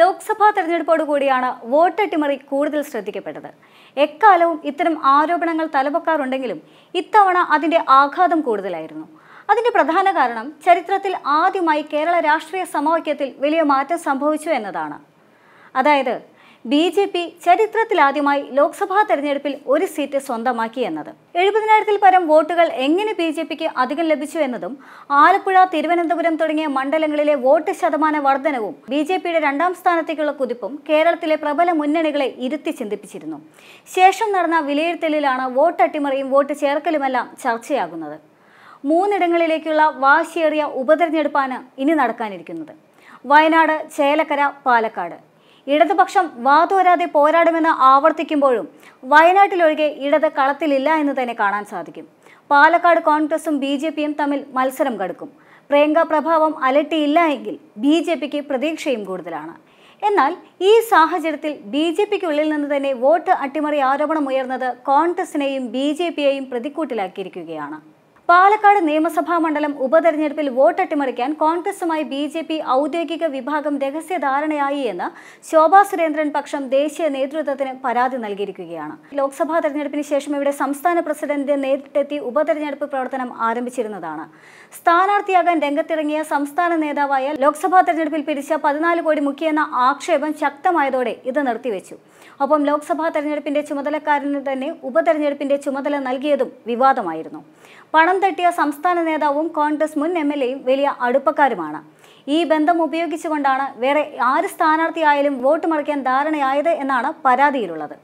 Lok Sabha തെരഞ്ഞെടുപ്പോടുകൂടിയാണ് vote അട്ടിമറി കൂടുതൽ ശ്രദ്ധിക്കപ്പെട്ടത് എക്കാലവും ഇത്തരം ആരോപണങ്ങൾ തലപൊക്കാറുണ്ടെങ്കിലും ഇത്തവണ അതിൻ്റെ ആഘാതം കൂടുതലായിരുന്നു അതിൻ്റെ പ്രധാന കാരണം ചരിത്രത്തിൽ ആദ്യമായി കേരള രാഷ്ട്രീയ സമവാക്യത്തിൽ വലിയ മാറ്റം സംഭവിച്ചു എന്നതാണ് അതായത് ബി ജെ പി ചരിത്രത്തിലാദ്യമായി ലോക്സഭാ തെരഞ്ഞെടുപ്പിൽ ഒരു സീറ്റ് സ്വന്തമാക്കി എന്നത് എഴുപതിനായിരത്തിൽ പരം വോട്ടുകൾ എങ്ങനെ ബി ജെ പിക്ക് അധികം ലഭിച്ചു എന്നതും ആലപ്പുഴ തിരുവനന്തപുരം തുടങ്ങിയ മണ്ഡലങ്ങളിലെ വോട്ട് ശതമാന വർധനവും ബി ജെ പിയുടെ രണ്ടാം സ്ഥാനത്തേക്കുള്ള കുതിപ്പും കേരളത്തിലെ പ്രബല മുന്നണികളെ ഇരുത്തി ചിന്തിപ്പിച്ചിരുന്നു ശേഷം നടന്ന വിലയിരുത്തലിലാണ് വോട്ട് അട്ടിമറിയും വോട്ട് ചേർക്കലുമെല്ലാം ചർച്ചയാകുന്നത് മൂന്നിടങ്ങളിലേക്കുള്ള വാശിയേറിയ ഉപതെരഞ്ഞെടുപ്പാണ് ഇനി നടക്കാനിരിക്കുന്നത് വയനാട് ചേലക്കര പാലക്കാട് ഇടതുപക്ഷം വാതുവരാതെ പോരാടുമെന്ന് ആവർത്തിക്കുമ്പോഴും വയനാട്ടിലൊഴികെ ഇടത് കളത്തിലില്ല എന്ന് തന്നെ കാണാൻ സാധിക്കും പാലക്കാട് കോൺഗ്രസും ബി ജെ പിയും തമ്മിൽ മത്സരം കടുക്കും പ്രിയങ്ക പ്രഭാവം അലട്ടിയില്ല എങ്കിൽ ബി ജെ പിക്ക് പ്രതീക്ഷയും കൂടുതലാണ് എന്നാൽ ഈ സാഹചര്യത്തിൽ ബി ജെ പിക്കുള്ളിൽ നിന്ന് തന്നെ വോട്ട് അട്ടിമറി ആരോപണം ഉയർന്നത് കോൺഗ്രസിനെയും ബി ജെ പിയെയും പ്രതിക്കൂട്ടിലാക്കിയിരിക്കുകയാണ് പാലക്കാട് നിയമസഭാ മണ്ഡലം ഉപതെരഞ്ഞെടുപ്പിൽ വോട്ടട്ടിമറിക്കാൻ കോൺഗ്രസുമായി ബി ജെ പി ഔദ്യോഗിക വിഭാഗം രഹസ്യ ധാരണയായി എന്ന് ശോഭാ സുരേന്ദ്രൻ പക്ഷം ദേശീയ നേതൃത്വത്തിന് പരാതി നൽകിയിരിക്കുകയാണ് ലോക്സഭാ തെരഞ്ഞെടുപ്പിന് ശേഷം ഇവിടെ സംസ്ഥാന പ്രസിഡന്റിന്റെ നേരിട്ടെത്തി ഉപതെരഞ്ഞെടുപ്പ് പ്രവർത്തനം ആരംഭിച്ചിരുന്നതാണ് സ്ഥാനാർത്ഥിയാകാൻ രംഗത്തിറങ്ങിയ സംസ്ഥാന നേതാവായ ലോക്സഭാ തെരഞ്ഞെടുപ്പിൽ പിരിച്ച പതിനാല് കോടി മുക്കിയെന്ന ആക്ഷേപം ശക്തമായതോടെ ഇത് നിർത്തിവെച്ചു ഒപ്പം ലോക്സഭാ തെരഞ്ഞെടുപ്പിന്റെ ചുമതലക്കാരന് തന്നെ ഉപതെരഞ്ഞെടുപ്പിന്റെ ചുമതല നൽകിയതും വിവാദമായിരുന്നു പണം തട്ടിയ സംസ്ഥാന നേതാവും കോൺഗ്രസ് മുൻ എം എൽ എയും വലിയ അടുപ്പക്കാരുമാണ് ഈ ബന്ധം ഉപയോഗിച്ചുകൊണ്ടാണ് വേറെ ആര് സ്ഥാനാർത്ഥിയായാലും വോട്ട് മറിക്കാൻ ധാരണയായത് എന്നാണ് പരാതിയിലുള്ളത്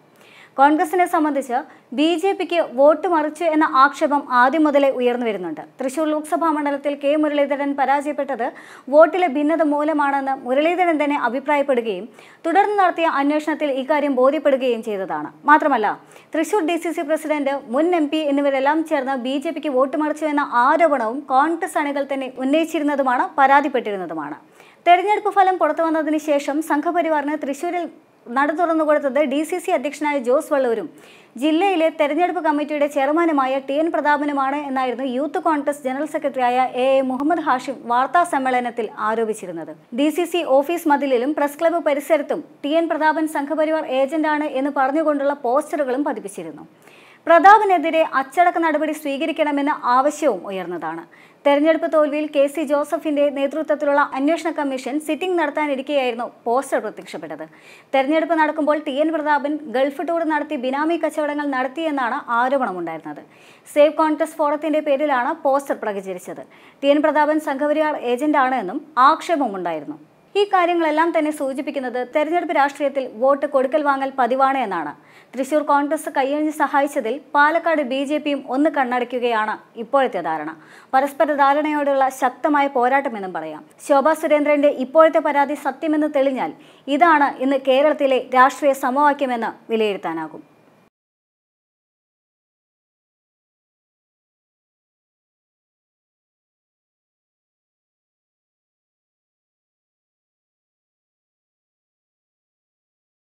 കോൺഗ്രസിനെ സംബന്ധിച്ച് ബി ജെ പിക്ക് വോട്ട് മറിച്ചു എന്ന ആക്ഷേപം ആദ്യം മുതലേ ഉയർന്നു വരുന്നുണ്ട് തൃശൂർ ലോക്സഭാ മണ്ഡലത്തിൽ കെ മുരളീധരൻ പരാജയപ്പെട്ടത് വോട്ടിലെ ഭിന്നത മൂലമാണെന്ന് മുരളീധരൻ തന്നെ അഭിപ്രായപ്പെടുകയും തുടർന്ന് നടത്തിയ അന്വേഷണത്തിൽ ഇക്കാര്യം ബോധ്യപ്പെടുകയും ചെയ്തതാണ് മാത്രമല്ല Thrissur D C C president മുൻ എം പി എന്നിവരെല്ലാം ചേർന്ന് ബി ജെ പിക്ക് വോട്ട് മറിച്ചു എന്ന ആരോപണവും കോൺഗ്രസ് അണികൾ തന്നെ ഉന്നയിച്ചിരുന്നതുമാണ് പരാതിപ്പെട്ടിരുന്നതുമാണ് തെരഞ്ഞെടുപ്പ് ഫലം പുറത്തു വന്നതിന് ശേഷം സംഘപരിവാറിന് തൃശൂരിൽ നട തുറന്നു കൊടുത്തത് ഡി സി സി അധ്യക്ഷനായ ജോസ് വള്ളൂരും ജില്ലയിലെ തെരഞ്ഞെടുപ്പ് കമ്മിറ്റിയുടെ ചെയർമാനുമായ ടി എൻ പ്രതാപനുമാണ് എന്നായിരുന്നു യൂത്ത് കോൺഗ്രസ് ജനറൽ സെക്രട്ടറിയായ എ എ മുഹമ്മദ് ഹാഷിം വാർത്താ സമ്മേളനത്തിൽ ആരോപിച്ചിരുന്നത് ഡി സി സി ഓഫീസ് മതിലിലും പ്രസ് ക്ലബ്ബ് പരിസരത്തും ടി എൻ പ്രതാപൻ സംഘപരിവാർ ഏജന്റാണ് എന്ന് പറഞ്ഞുകൊണ്ടുള്ള പോസ്റ്ററുകളും പതിപ്പിച്ചിരുന്നു പ്രതാപനെതിരെ അച്ചടക്ക നടപടി സ്വീകരിക്കണമെന്ന ആവശ്യവും ഉയർന്നതാണ് തെരഞ്ഞെടുപ്പ് തോൽവിയിൽ കെ സി ജോസഫിന്റെ നേതൃത്വത്തിലുള്ള അന്വേഷണ കമ്മീഷൻ സിറ്റിംഗ് നടത്താനിരിക്കെയായിരുന്നു പോസ്റ്റർ പ്രത്യക്ഷപ്പെട്ടത് തെരഞ്ഞെടുപ്പ് നടക്കുമ്പോൾ T N Prathapan Gulf tour നടത്തി ബിനാമി കച്ചവടങ്ങൾ നടത്തിയെന്നാണ് ആരോപണമുണ്ടായിരുന്നത് സേവ് കോൺഗ്രസ് ഫോറത്തിന്റെ പേരിലാണ് പോസ്റ്റർ പ്രകചരിച്ചത് ടി എൻ പ്രതാപൻ സംഘപരിവാർ ഏജന്റാണ് എന്നും ആക്ഷേപമുണ്ടായിരുന്നു ഈ കാര്യങ്ങളെല്ലാം തന്നെ സൂചിപ്പിക്കുന്നത് തെരഞ്ഞെടുപ്പ് രാഷ്ട്രീയത്തിൽ വോട്ട് കൊടുക്കൽ വാങ്ങൽ പതിവാണ് എന്നാണ് തൃശൂർ കോൺഗ്രസ് കൈയഴിഞ്ഞ് സഹായിച്ചതിൽ പാലക്കാട് ബി ജെ പിയും ഒന്ന് കണ്ണടയ്ക്കുകയാണ് ഇപ്പോഴത്തെ ധാരണ പരസ്പര ധാരണയോടുള്ള ശക്തമായ പോരാട്ടമെന്നും പറയാം ശോഭാ സുരേന്ദ്രന്റെ ഇപ്പോഴത്തെ പരാതി സത്യമെന്ന് തെളിഞ്ഞാൽ ഇതാണ് ഇന്ന് കേരളത്തിലെ രാഷ്ട്രീയ സമവാക്യമെന്ന് വിലയിരുത്താനാകും